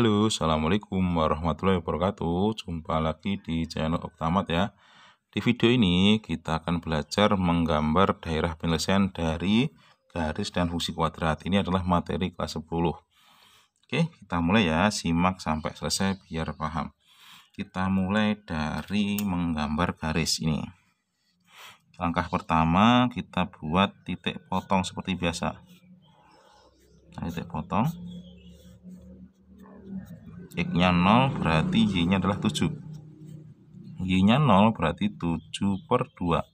Halo, Assalamualaikum warahmatullahi wabarakatuh Jumpa lagi di channel Oktamat ya Di video ini kita akan belajar menggambar daerah penyelesaian dari garis dan fungsi kuadrat Ini adalah materi kelas 10 Oke, kita mulai ya, simak sampai selesai biar paham Kita mulai dari menggambar garis ini Langkah pertama kita buat titik potong seperti biasa nah, Titik potong X-nya 0 berarti Y-nya adalah 7. Y-nya 0 berarti 7 per 2.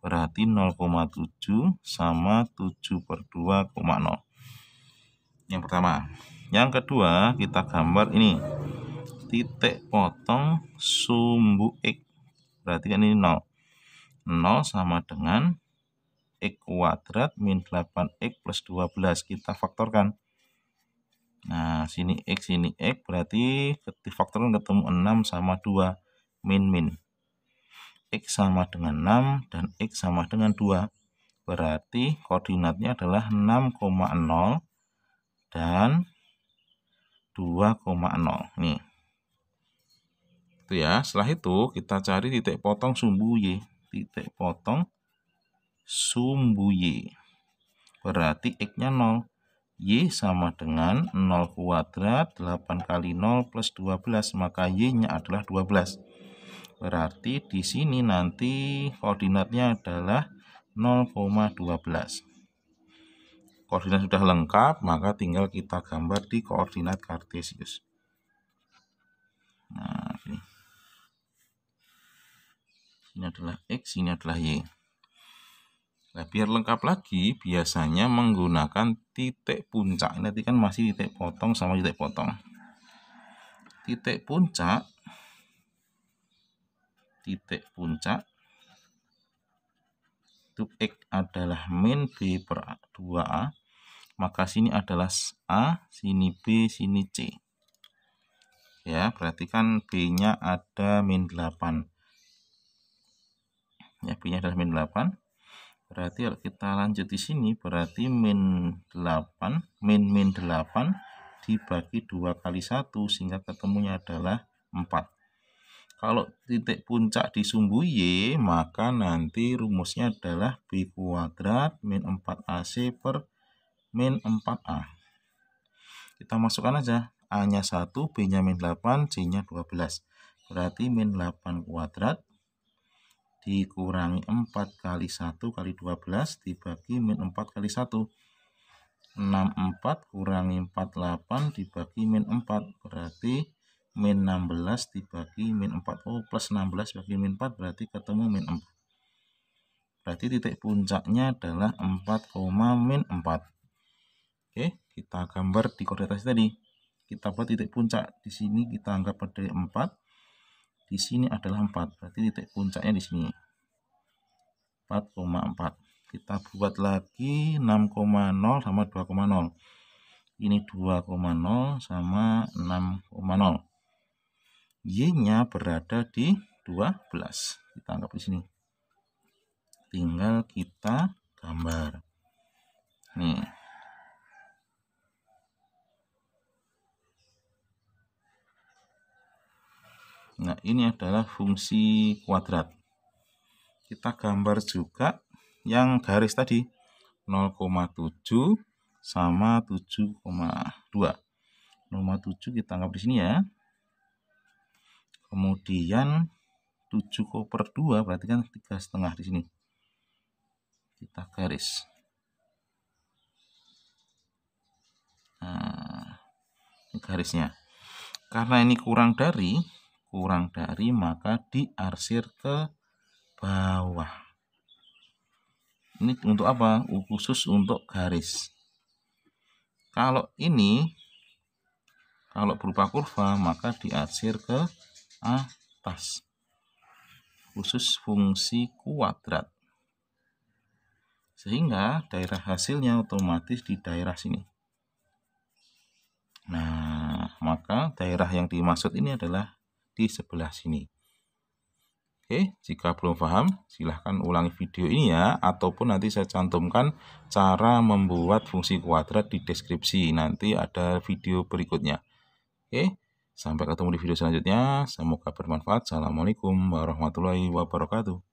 Berarti 0,7 sama 7 per 2,0. Yang pertama. Yang kedua, kita gambar ini. Titik potong sumbu X. Berarti kan ini 0. 0 sama dengan X kuadrat min 8X plus 12. Kita faktorkan. Nah, sini X, sini X, berarti faktor ketemu 6 sama 2, min-min. X sama dengan 6 dan X sama dengan 2. Berarti koordinatnya adalah 6,0 dan 2,0. Nih. Itu ya. Setelah itu kita cari titik potong sumbu Y. Titik potong sumbu Y. Berarti X-nya 0 Y sama dengan 0 kuadrat 8 kali 0 plus 12 maka Y-nya adalah 12 berarti di sini nanti koordinatnya adalah 0,12 koordinat sudah lengkap maka tinggal kita gambar di koordinat kartesius nah ini, ini adalah X ini adalah Y Nah, biar lengkap lagi, biasanya menggunakan titik puncak. Ini nanti kan masih titik potong sama titik potong. Titik puncak, titik puncak, itu X adalah min B per 2A, maka sini adalah A, sini B, sini C. Ya, perhatikan B-nya ada min 8. Ya, B-nya adalah min 8 Berarti kalau kita lanjut di sini berarti min 8, min min 8 dibagi 2 kali 1 sehingga ketemunya adalah 4. Kalau titik puncak di sumbu Y, maka nanti rumusnya adalah B kuadrat min 4AC per min 4A. Kita masukkan aja, A-nya 1, B-nya min 8, C-nya 12. Berarti min 8 kuadrat dikurangi 4 kali 1 kali 12 dibagi min 4 kali 1 64 kurangi 48 dibagi min 4 berarti min 16 dibagi min 4 oh plus 16 bagi min 4 berarti ketemu min 4 berarti titik puncaknya adalah 4, min 4 oke kita gambar di koordinat tadi kita buat titik puncak di sini kita anggap pada 4 di sini adalah 4, berarti titik puncaknya di sini. 4,4. Kita buat lagi 6,0 sama 2,0. Ini 2,0 sama 6,0. Y-nya berada di 12. Kita anggap di sini. Tinggal kita gambar. ini adalah fungsi kuadrat kita gambar juga yang garis tadi 0,7 sama 7,2 0,7 kita anggap di sini ya kemudian 7 per 2 berarti kan tiga setengah di sini kita garis nah, ini garisnya karena ini kurang dari kurang dari maka diarsir ke bawah ini untuk apa khusus untuk garis kalau ini kalau berupa kurva maka diarsir ke atas khusus fungsi kuadrat sehingga daerah hasilnya otomatis di daerah sini nah maka daerah yang dimaksud ini adalah di sebelah sini. Oke, jika belum paham, silahkan ulangi video ini ya, ataupun nanti saya cantumkan cara membuat fungsi kuadrat di deskripsi. Nanti ada video berikutnya. Oke, sampai ketemu di video selanjutnya. Semoga bermanfaat. Assalamualaikum warahmatullahi wabarakatuh.